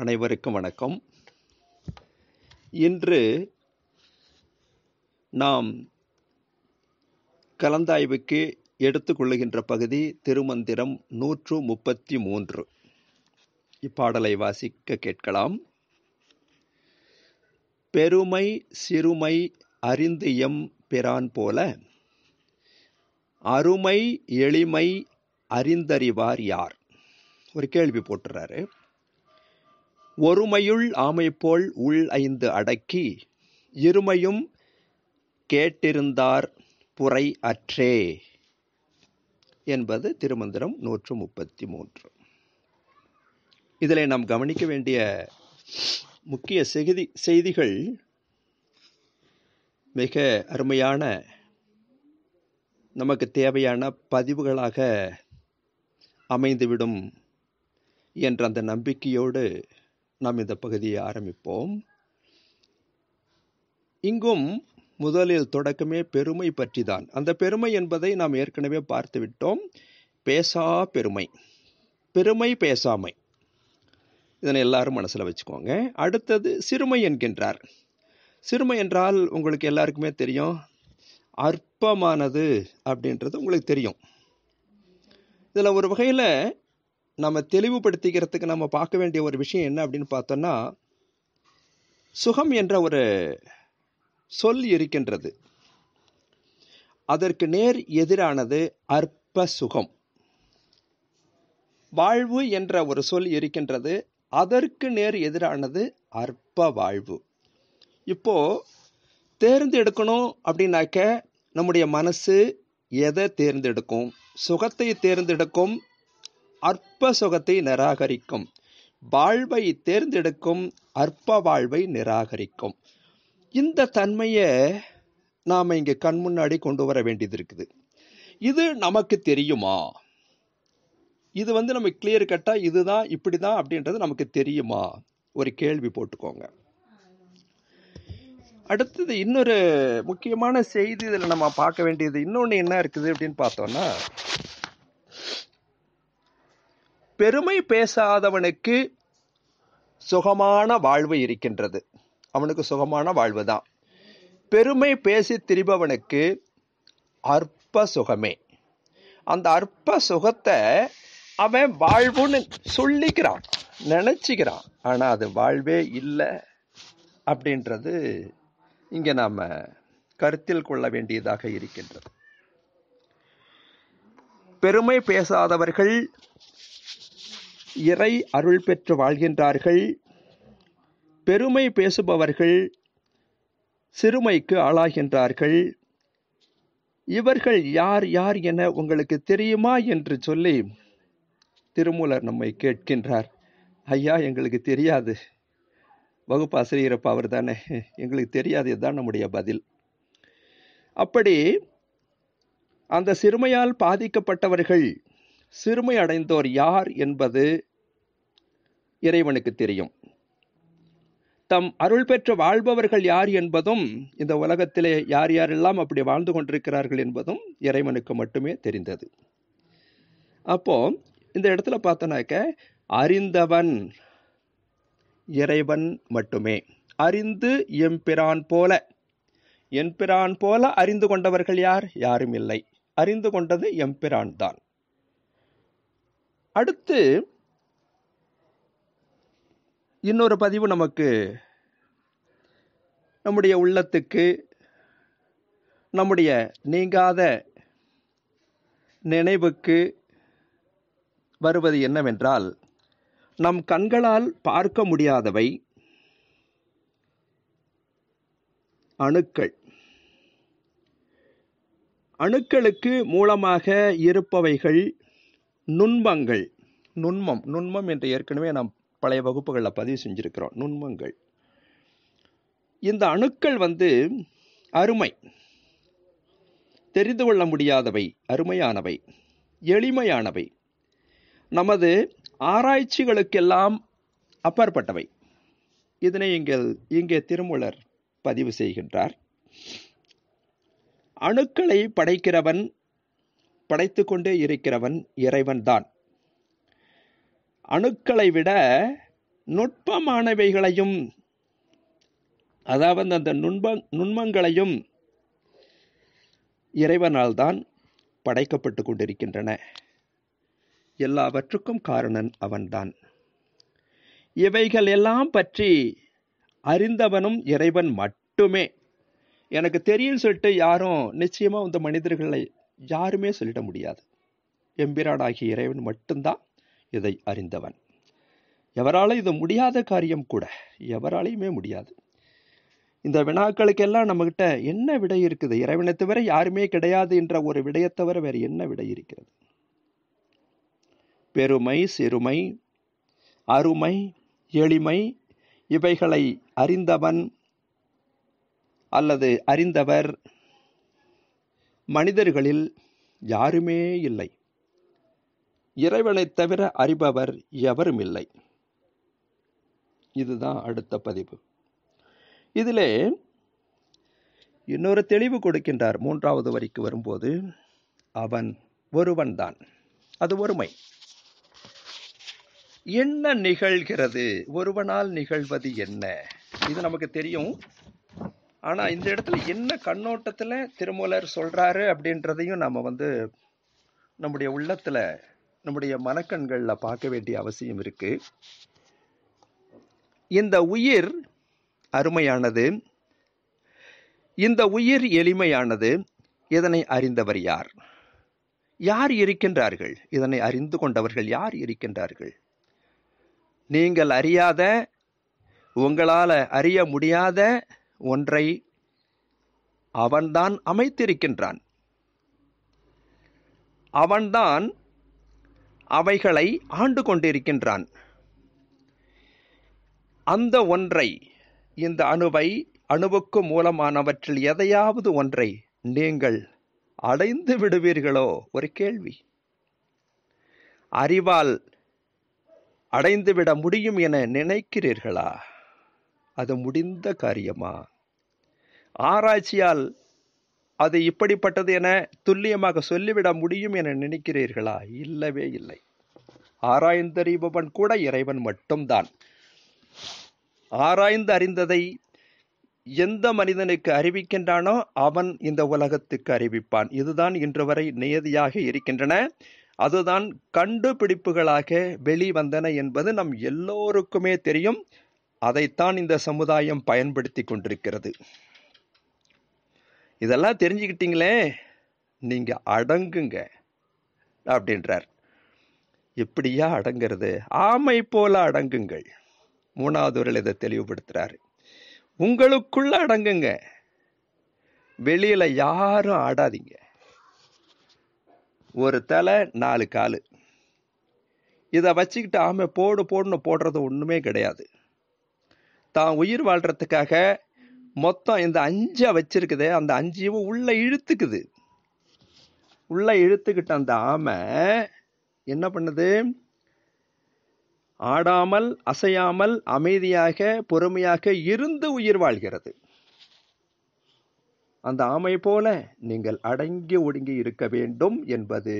அனைவருக்கும் வணக்கம் இன்று நாம் கலந்தாய்வுக்கு எடுத்துக்கொள்ளுகின்ற பகுதி திருமந்திரம் நூற்று முப்பத்தி மூன்று இப்பாடலை வாசிக்க கேட்கலாம் பெருமை சிறுமை அறிந்து எம் பிரான் போல அருமை எளிமை அறிந்தறிவார் யார் ஒரு கேள்வி போட்டுறாரு ஒருமையுள் போல் உள் ஐந்து அடக்கி இருமையும் கேட்டிருந்தார் புரை அற்றே என்பது திருமந்திரம் நூற்று முப்பத்தி மூன்று இதில் நாம் கவனிக்க வேண்டிய முக்கிய செய்தி செய்திகள் மிக அருமையான நமக்கு தேவையான பதிவுகளாக அமைந்துவிடும் என்ற அந்த நம்பிக்கையோடு நாம் இந்த பகுதியை ஆரம்பிப்போம் இங்கும் முதலில் தொடக்கமே பெருமை பற்றி தான் அந்த பெருமை என்பதை நாம் ஏற்கனவே பார்த்து விட்டோம் பேசா பெருமை பெருமை பேசாமை இதனை எல்லாரும் மனசில் வச்சுக்கோங்க அடுத்தது சிறுமை என்கின்றார் சிறுமை என்றால் உங்களுக்கு எல்லாருக்குமே தெரியும் அற்பமானது அப்படின்றது உங்களுக்கு தெரியும் இதில் ஒரு வகையில் நம்ம தெளிவுபடுத்திக்கிறதுக்கு நம்ம பார்க்க வேண்டிய ஒரு விஷயம் என்ன அப்படின்னு பார்த்தோன்னா சுகம் என்ற ஒரு சொல் இருக்கின்றது அதற்கு நேர் எதிரானது அற்ப சுகம் வாழ்வு என்ற ஒரு சொல் இருக்கின்றது அதற்கு நேர் எதிரானது அற்ப வாழ்வு இப்போ தேர்ந்தெடுக்கணும் அப்படின்னாக்க நம்முடைய மனசு எதை தேர்ந்தெடுக்கும் சுகத்தை தேர்ந்தெடுக்கும் அற்ப சுகத்தை நிராகரிக்கும் வாழ்வை தேர்ந்தெடுக்கும் அற்ப வாழ்வை நிராகரிக்கும் இந்த தன்மையை நாம் இங்கே கண் முன்னாடி கொண்டு வர வேண்டியது இருக்குது இது நமக்கு தெரியுமா இது வந்து நம்ம கிளியர் கட்டாக இதுதான் இப்படி தான் அப்படின்றது நமக்கு தெரியுமா ஒரு கேள்வி போட்டுக்கோங்க அடுத்தது இன்னொரு முக்கியமான செய்தி இதில் நம்ம பார்க்க வேண்டியது இன்னொன்று என்ன இருக்குது அப்படின்னு பார்த்தோன்னா பெருமை பேசாதவனுக்கு சுகமான வாழ்வு இருக்கின்றது அவனுக்கு சுகமான வாழ்வு தான் பெருமை பேசி திரிபவனுக்கு அற்ப சுகமே அந்த அற்ப சுகத்தை அவன் வாழ்வுன்னு சொல்லிக்கிறான் நினச்சிக்கிறான் ஆனால் அது வாழ்வே இல்லை அப்படின்றது இங்கே நாம் கருத்தில் கொள்ள வேண்டியதாக இருக்கின்றது பெருமை பேசாதவர்கள் இறை அருள் பெற்று வாழ்கின்றார்கள் பெருமை பேசுபவர்கள் சிறுமைக்கு ஆளாகின்றார்கள் இவர்கள் யார் யார் என உங்களுக்கு தெரியுமா என்று சொல்லி திருமூலர் நம்மை கேட்கின்றார் ஐயா எங்களுக்கு தெரியாது வகுப்பாசிரியரப்பா அவர் தானே எங்களுக்கு தெரியாது இதுதான் நம்முடைய பதில் அப்படி அந்த சிறுமையால் பாதிக்கப்பட்டவர்கள் சிறுமை அடைந்தோர் யார் என்பது இறைவனுக்கு தெரியும் தம் அருள் பெற்று வாழ்பவர்கள் யார் என்பதும் இந்த உலகத்திலே யார் யாரெல்லாம் அப்படி வாழ்ந்து கொண்டிருக்கிறார்கள் என்பதும் இறைவனுக்கு மட்டுமே தெரிந்தது அப்போ இந்த இடத்துல பார்த்தோனாக்க அறிந்தவன் இறைவன் மட்டுமே அறிந்து எம்பிரான் போல எம்பிரான் போல அறிந்து கொண்டவர்கள் யார் யாரும் இல்லை அறிந்து கொண்டது எம்பிரான் தான் அடுத்து இன்னொரு பதிவு நமக்கு நம்முடைய உள்ளத்துக்கு நம்முடைய நீங்காத நினைவுக்கு வருவது என்னவென்றால் நம் கண்களால் பார்க்க முடியாதவை அணுக்கள் அணுக்களுக்கு மூலமாக இருப்பவைகள் நுண்மங்கள் நுண்மம் நுண்மம் என்று ஏற்கனவே நாம் பழைய வகுப்புகளில் பதிவு செஞ்சுருக்கிறோம் நுண்மங்கள் இந்த அணுக்கள் வந்து அருமை தெரிந்து கொள்ள முடியாதவை அருமையானவை எளிமையானவை நமது ஆராய்ச்சிகளுக்கெல்லாம் அப்பாற்பட்டவை இதனை எங்கள் இங்கே திருமூலர் பதிவு செய்கின்றார் அணுக்களை படைக்கிறவன் படைத்து கொண்டே இருக்கிறவன் இறைவன்தான் அணுக்களை விட நுட்பமானவைகளையும் அதாவது அந்த நுண்ப நுண்மங்களையும் இறைவனால் தான் படைக்கப்பட்டு கொண்டிருக்கின்றன எல்லாவற்றுக்கும் காரணன் அவன்தான் இவைகள் எல்லாம் பற்றி அறிந்தவனும் இறைவன் மட்டுமே எனக்கு தெரியும் சொல்லிட்டு யாரும் நிச்சயமாக இந்த மனிதர்களை யாருமே சொல்லிட முடியாது எம்பிராடாகிய இறைவன் மட்டும்தான் இதை அறிந்தவன் எவரால் இது முடியாத காரியம் கூட எவராலையுமே முடியாது இந்த வினாக்களுக்கெல்லாம் நம்மகிட்ட என்ன விடை இருக்குது இறைவனை தவிர யாருமே கிடையாது என்ற ஒரு விடையை தவிர வேறு என்ன விடை இருக்கிறது பெருமை சிறுமை அருமை எளிமை இவைகளை அறிந்தவன் அல்லது அறிந்தவர் மனிதர்களில் யாருமே இல்லை இறைவனை தவிர அறிபவர் எவரும் இல்லை இதுதான் அடுத்த பதிவு இதிலே இன்னொரு தெளிவு கொடுக்கின்றார் மூன்றாவது வரிக்கு வரும்போது அவன் ஒருவன்தான் அது ஒருமை என்ன நிகழ்கிறது ஒருவனால் நிகழ்வது என்ன இது நமக்கு தெரியும் ஆனால் இந்த இடத்துல என்ன கண்ணோட்டத்தில் திருமூலர் சொல்கிறாரு அப்படின்றதையும் நம்ம வந்து நம்முடைய உள்ளத்தில் நம்முடைய மனக்கண்களில் பார்க்க வேண்டிய அவசியம் இருக்கு இந்த உயிர் அருமையானது இந்த உயிர் எளிமையானது இதனை அறிந்தவர் யார் யார் இருக்கின்றார்கள் இதனை அறிந்து கொண்டவர்கள் யார் இருக்கின்றார்கள் நீங்கள் அறியாத உங்களால் அறிய முடியாத ஒன்றை அவன்தான் அமைத்திருக்கின்றான் அவன்தான் அவைகளை ஆண்டு கொண்டிருக்கின்றான் அந்த ஒன்றை இந்த அணுவை அணுவுக்கு மூலமானவற்றில் எதையாவது ஒன்றை நீங்கள் அடைந்து விடுவீர்களோ ஒரு கேள்வி அறிவால் அடைந்துவிட முடியும் என நினைக்கிறீர்களா அது முடிந்த காரியமா ஆராய்ச்சியால் அது இப்படிப்பட்டது என துல்லியமாக சொல்லிவிட முடியும் என நினைக்கிறீர்களா இல்லவே இல்லை ஆராய்ந்தறிபவன் கூட இறைவன் மட்டும்தான் ஆராய்ந்து அறிந்ததை எந்த மனிதனுக்கு அறிவிக்கின்றானோ அவன் இந்த உலகத்துக்கு அறிவிப்பான் இதுதான் இன்று வரை நியதியாக இருக்கின்றன அதுதான் கண்டுபிடிப்புகளாக வெளிவந்தன என்பது நம் எல்லோருக்குமே தெரியும் அதைத்தான் இந்த சமுதாயம் பயன்படுத்தி கொண்டிருக்கிறது இதெல்லாம் தெரிஞ்சுக்கிட்டீங்களே நீங்கள் அடங்குங்க அப்படின்றார் எப்படியா அடங்கிறது ஆமை போல அடங்குங்கள் மூணாவது ஒரு இதை தெளிவுபடுத்துகிறார் உங்களுக்குள்ள அடங்குங்க வெளியில் யாரும் ஆடாதீங்க ஒரு தலை நாலு காலு இதை வச்சுக்கிட்டு ஆமை போடு போடுன்னு போடுறது ஒன்றுமே கிடையாது தான் உயிர் வாழ்கிறதுக்காக மொத்தம் இந்த அஞ்சாக வச்சுருக்குது அந்த அஞ்சையும் உள்ளே இழுத்துக்குது உள்ளே இழுத்துக்கிட்ட அந்த ஆமை என்ன பண்ணுது ஆடாமல் அசையாமல் அமைதியாக பொறுமையாக இருந்து உயிர் வாழ்கிறது அந்த ஆமை போல நீங்கள் அடங்கி ஒடுங்கி இருக்க வேண்டும் என்பது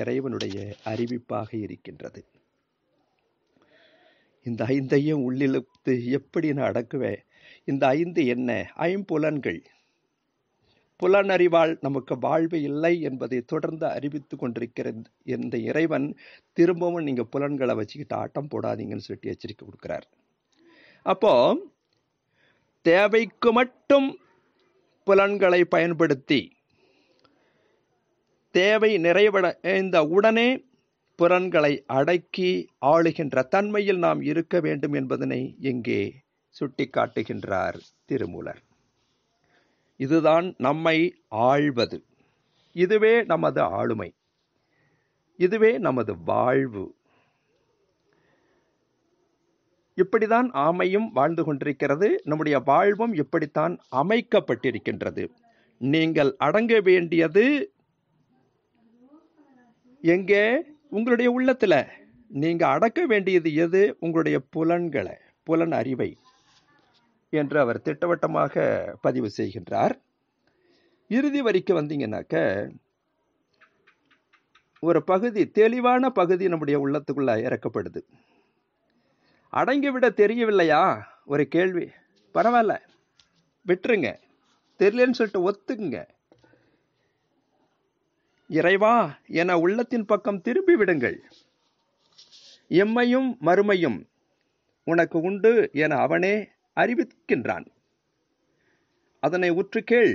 இறைவனுடைய அறிவிப்பாக இருக்கின்றது இந்த ஐந்தையும் உள்ளிழுத்து எப்படி நான் அடக்குவேன் இந்த ஐந்து என்ன ஐம்புலன்கள் புலனறிவால் நமக்கு வாழ்வு இல்லை என்பதை தொடர்ந்து அறிவித்து கொண்டிருக்கிற இந்த இறைவன் திரும்பவும் நீங்கள் புலன்களை வச்சுக்கிட்டு ஆட்டம் போடாதீங்கன்னு சொல்லிட்டு எச்சரிக்கை கொடுக்குறார் அப்போ தேவைக்கு மட்டும் புலன்களை பயன்படுத்தி தேவை நிறைவடைந்த உடனே புலன்களை அடக்கி ஆளுகின்ற தன்மையில் நாம் இருக்க வேண்டும் என்பதனை இங்கே சுட்டிக்காட்டுகின்றார் திருமூலர் இதுதான் நம்மை ஆழ்வது இதுவே நமது ஆளுமை இதுவே நமது வாழ்வு இப்படிதான் ஆமையும் வாழ்ந்து கொண்டிருக்கிறது நம்முடைய வாழ்வும் இப்படித்தான் அமைக்கப்பட்டிருக்கின்றது நீங்கள் அடங்க வேண்டியது எங்கே உங்களுடைய உள்ளத்தில் நீங்கள் அடக்க வேண்டியது எது உங்களுடைய புலன்களை புலன் அறிவை என்று அவர் திட்டவட்டமாக பதிவு செய்கின்றார் இறுதி வரிக்கு வந்தீங்கன்னாக்க ஒரு பகுதி தெளிவான பகுதி நம்முடைய உள்ளத்துக்குள்ள இறக்கப்படுது அடங்கிவிட தெரியவில்லையா ஒரு கேள்வி பரவாயில்ல விட்டுருங்க தெரியலன்னு சொல்லிட்டு ஒத்துக்குங்க இறைவா என உள்ளத்தின் பக்கம் திரும்பி விடுங்கள் எம்மையும் மறுமையும் உனக்கு உண்டு என அவனே அறிவிக்கின்றான் அதனை உற்று கேள்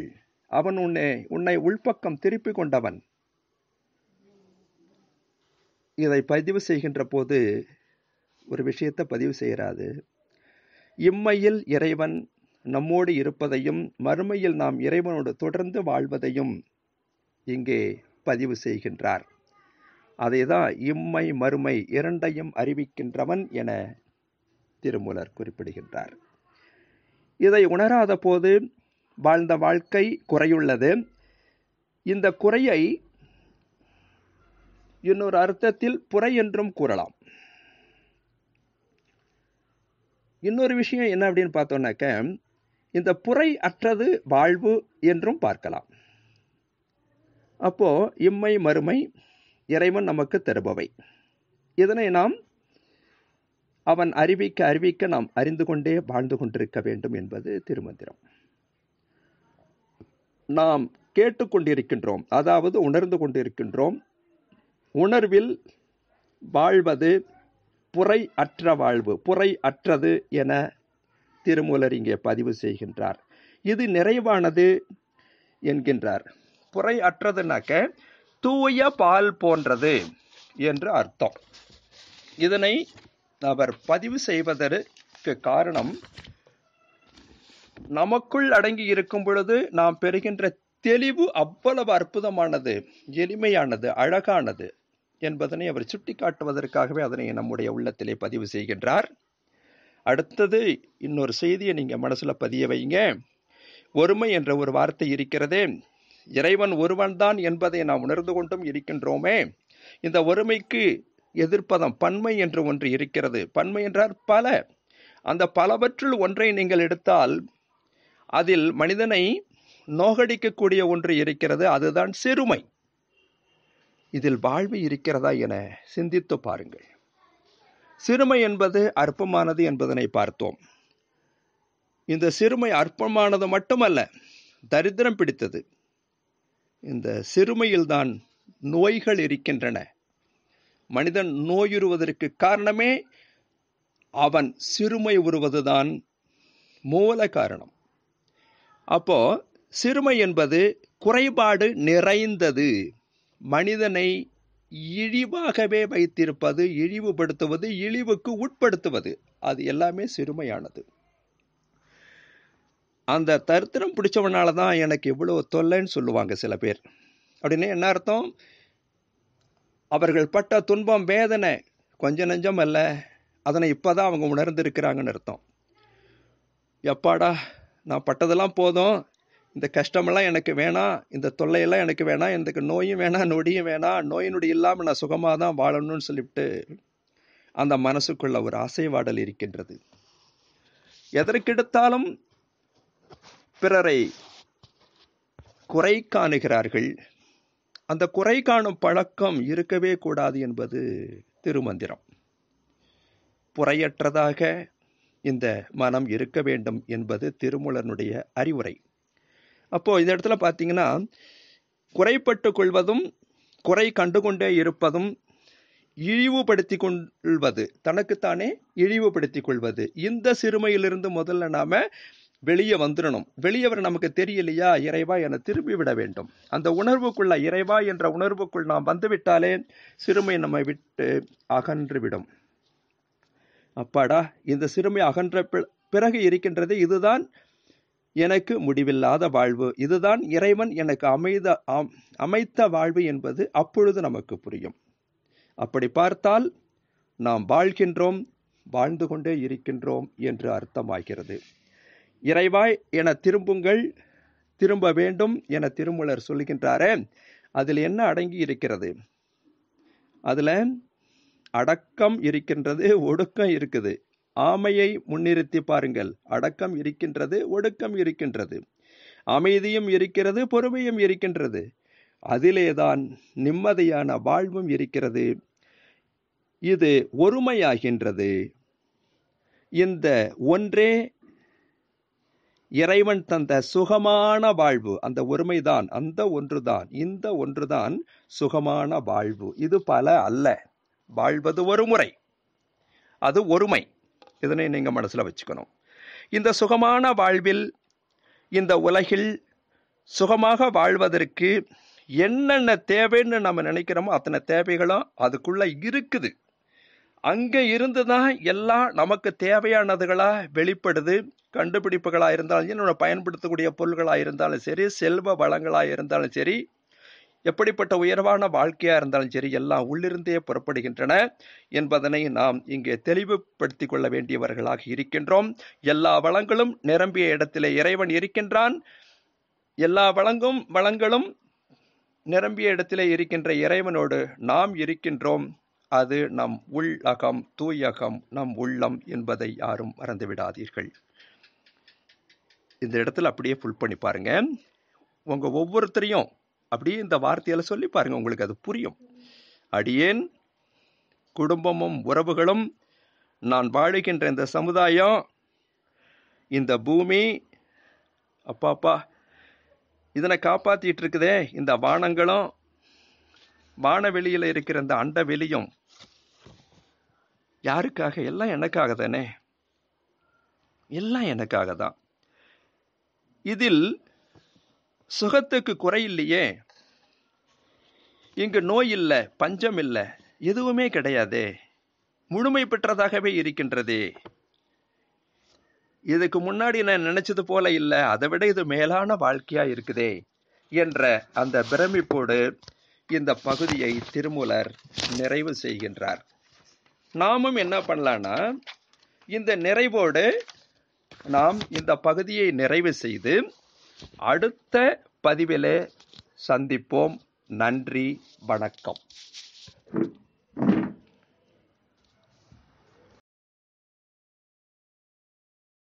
அவன் உன்னை உன்னை உள்பக்கம் திருப்பிக் கொண்டவன் இதை பதிவு செய்கின்ற போது ஒரு விஷயத்தை பதிவு செய்கிறாது இம்மையில் இறைவன் நம்மோடு இருப்பதையும் மறுமையில் நாம் இறைவனோடு தொடர்ந்து வாழ்வதையும் இங்கே பதிவு செய்கின்றார் தான் இம்மை மறுமை இரண்டையும் அறிவிக்கின்றவன் என திருமூலர் குறிப்பிடுகின்றார் இதை உணராத போது வாழ்ந்த வாழ்க்கை குறையுள்ளது இந்த குறையை இன்னொரு அர்த்தத்தில் புறை என்றும் கூறலாம் இன்னொரு விஷயம் என்ன அப்படின்னு பார்த்தோன்னாக்க இந்த புறை அற்றது வாழ்வு என்றும் பார்க்கலாம் அப்போ இம்மை மறுமை இறைவன் நமக்கு தருபவை இதனை நாம் அவன் அறிவிக்க அறிவிக்க நாம் அறிந்து கொண்டே வாழ்ந்து கொண்டிருக்க வேண்டும் என்பது திருமந்திரம் நாம் கேட்டுக்கொண்டிருக்கின்றோம் அதாவது உணர்ந்து கொண்டிருக்கின்றோம் உணர்வில் வாழ்வது புரை அற்ற வாழ்வு புரை அற்றது என திருமூலர் இங்கே பதிவு செய்கின்றார் இது நிறைவானது என்கின்றார் புரை அற்றதுனாக்க தூய பால் போன்றது என்று அர்த்தம் இதனை அவர் பதிவு செய்வதற்கு காரணம் நமக்குள் அடங்கி இருக்கும் பொழுது நாம் பெறுகின்ற தெளிவு அவ்வளவு அற்புதமானது எளிமையானது அழகானது என்பதனை அவர் சுட்டிக்காட்டுவதற்காகவே அதனை நம்முடைய உள்ளத்திலே பதிவு செய்கின்றார் அடுத்தது இன்னொரு செய்தியை நீங்கள் மனசில் பதிய வைங்க ஒருமை என்ற ஒரு வார்த்தை இருக்கிறதே இறைவன் ஒருவன்தான் என்பதை நாம் உணர்ந்து கொண்டும் இருக்கின்றோமே இந்த ஒருமைக்கு எதிர்ப்பதம் பன்மை என்று ஒன்று இருக்கிறது பன்மை என்றார் பல அந்த பலவற்றுள் ஒன்றை நீங்கள் எடுத்தால் அதில் மனிதனை நோகடிக்கக்கூடிய ஒன்று இருக்கிறது அதுதான் சிறுமை இதில் வாழ்வு இருக்கிறதா என சிந்தித்து பாருங்கள் சிறுமை என்பது அற்பமானது என்பதனை பார்த்தோம் இந்த சிறுமை அற்பமானது மட்டுமல்ல தரித்திரம் பிடித்தது இந்த சிறுமையில்தான் நோய்கள் இருக்கின்றன மனிதன் நோயுறுவதற்கு காரணமே அவன் சிறுமை உறுவதுதான் மூல காரணம் அப்போ சிறுமை என்பது குறைபாடு நிறைந்தது மனிதனை இழிவாகவே வைத்திருப்பது இழிவுபடுத்துவது இழிவுக்கு உட்படுத்துவது அது எல்லாமே சிறுமையானது அந்த தருத்திரம் பிடிச்சவனால தான் எனக்கு இவ்வளோ தொல்லைன்னு சொல்லுவாங்க சில பேர் அப்படின்னு என்ன அர்த்தம் அவர்கள் பட்ட துன்பம் வேதனை கொஞ்சம் நெஞ்சம் அல்ல அதனை இப்போ தான் அவங்க உணர்ந்திருக்கிறாங்கன்னு அர்த்தம் எப்பாடா நான் பட்டதெல்லாம் போதும் இந்த கஷ்டமெல்லாம் எனக்கு வேணாம் இந்த தொல்லையெல்லாம் எனக்கு வேணாம் எனக்கு நோயும் வேணாம் நொடியும் வேணாம் நோய் நொடி இல்லாமல் நான் சுகமாக தான் வாழணும்னு சொல்லிவிட்டு அந்த மனசுக்குள்ள ஒரு அசைவாடல் இருக்கின்றது எதற்கெடுத்தாலும் பிறரை குறை காணுகிறார்கள் அந்த குறை காணும் பழக்கம் இருக்கவே கூடாது என்பது திருமந்திரம் புறையற்றதாக இந்த மனம் இருக்க வேண்டும் என்பது திருமூலனுடைய அறிவுரை அப்போது இந்த இடத்துல பார்த்தீங்கன்னா குறைப்பட்டு கொள்வதும் குறை கண்டுகொண்டே இருப்பதும் இழிவுபடுத்தி கொள்வது தனக்குத்தானே இழிவுபடுத்தி கொள்வது இந்த சிறுமையிலிருந்து முதல்ல நாம் வெளியே வந்துடணும் வெளியவர் நமக்கு தெரியலையா இறைவா என திரும்பி விட வேண்டும் அந்த உணர்வுக்குள்ள இறைவா என்ற உணர்வுக்குள் நாம் வந்துவிட்டாலே சிறுமை நம்மை விட்டு அகன்றுவிடும் அப்பாடா இந்த சிறுமை அகன்ற பிறகு இருக்கின்றது இதுதான் எனக்கு முடிவில்லாத வாழ்வு இதுதான் இறைவன் எனக்கு அமைத அமைத்த வாழ்வு என்பது அப்பொழுது நமக்கு புரியும் அப்படி பார்த்தால் நாம் வாழ்கின்றோம் வாழ்ந்து கொண்டே இருக்கின்றோம் என்று அர்த்தமாகிறது இறைவாய் என திரும்புங்கள் திரும்ப வேண்டும் என திருமூலர் சொல்லுகின்றாரே அதில் என்ன அடங்கி இருக்கிறது அதில் அடக்கம் இருக்கின்றது ஒடுக்கம் இருக்குது ஆமையை முன்னிறுத்தி பாருங்கள் அடக்கம் இருக்கின்றது ஒடுக்கம் இருக்கின்றது அமைதியும் இருக்கிறது பொறுமையும் இருக்கின்றது அதிலேதான் நிம்மதியான வாழ்வும் இருக்கிறது இது ஒருமையாகின்றது இந்த ஒன்றே இறைவன் தந்த சுகமான வாழ்வு அந்த ஒருமைதான் அந்த ஒன்றுதான் இந்த ஒன்றுதான் சுகமான வாழ்வு இது பல அல்ல வாழ்வது ஒரு முறை அது ஒருமை இதனை நீங்கள் மனசில் வச்சுக்கணும் இந்த சுகமான வாழ்வில் இந்த உலகில் சுகமாக வாழ்வதற்கு என்னென்ன தேவைன்னு நம்ம நினைக்கிறோமோ அத்தனை தேவைகளும் அதுக்குள்ளே இருக்குது அங்கே இருந்து தான் எல்லாம் நமக்கு தேவையானதுகளாக வெளிப்படுது கண்டுபிடிப்புகளாக இருந்தாலும் சரி பயன்படுத்தக்கூடிய பொருள்களாக இருந்தாலும் சரி செல்வ வளங்களாக இருந்தாலும் சரி எப்படிப்பட்ட உயர்வான வாழ்க்கையாக இருந்தாலும் சரி எல்லாம் உள்ளிருந்தே புறப்படுகின்றன என்பதனை நாம் இங்கே தெளிவுபடுத்தி கொள்ள வேண்டியவர்களாக இருக்கின்றோம் எல்லா வளங்களும் நிரம்பிய இடத்திலே இறைவன் இருக்கின்றான் எல்லா வளங்கும் வளங்களும் நிரம்பிய இடத்திலே இருக்கின்ற இறைவனோடு நாம் இருக்கின்றோம் அது நம் உள் அகம் தூயகம் நம் உள்ளம் என்பதை யாரும் மறந்துவிடாதீர்கள் இந்த இடத்துல அப்படியே ஃபுல் பண்ணி பாருங்க உங்கள் ஒவ்வொருத்தரையும் அப்படியே இந்த வார்த்தையில சொல்லி பாருங்கள் உங்களுக்கு அது புரியும் அடியேன் குடும்பமும் உறவுகளும் நான் வாழுகின்ற இந்த சமுதாயம் இந்த பூமி அப்பாப்பா இதனை காப்பாத்திட்டு இருக்குதே இந்த வானங்களும் வானவெளியில் இருக்கிற இந்த அண்டவெளியும் யாருக்காக எல்லாம் எனக்காக தானே எல்லாம் எனக்காக தான் இதில் சுகத்துக்கு குறையில்லையே இங்கு நோய் இல்லை பஞ்சம் இல்லை எதுவுமே கிடையாதே முழுமை பெற்றதாகவே இருக்கின்றதே இதுக்கு முன்னாடி நான் நினைச்சது போல இல்லை அதை விட இது மேலான வாழ்க்கையா இருக்குதே என்ற அந்த பிரமிப்போடு இந்த பகுதியை திருமூலர் நிறைவு செய்கின்றார் நாமும் என்ன பண்ணலான்னா இந்த நிறைவோடு நாம் இந்த பகுதியை நிறைவு செய்து அடுத்த பதிவில் சந்திப்போம் நன்றி வணக்கம்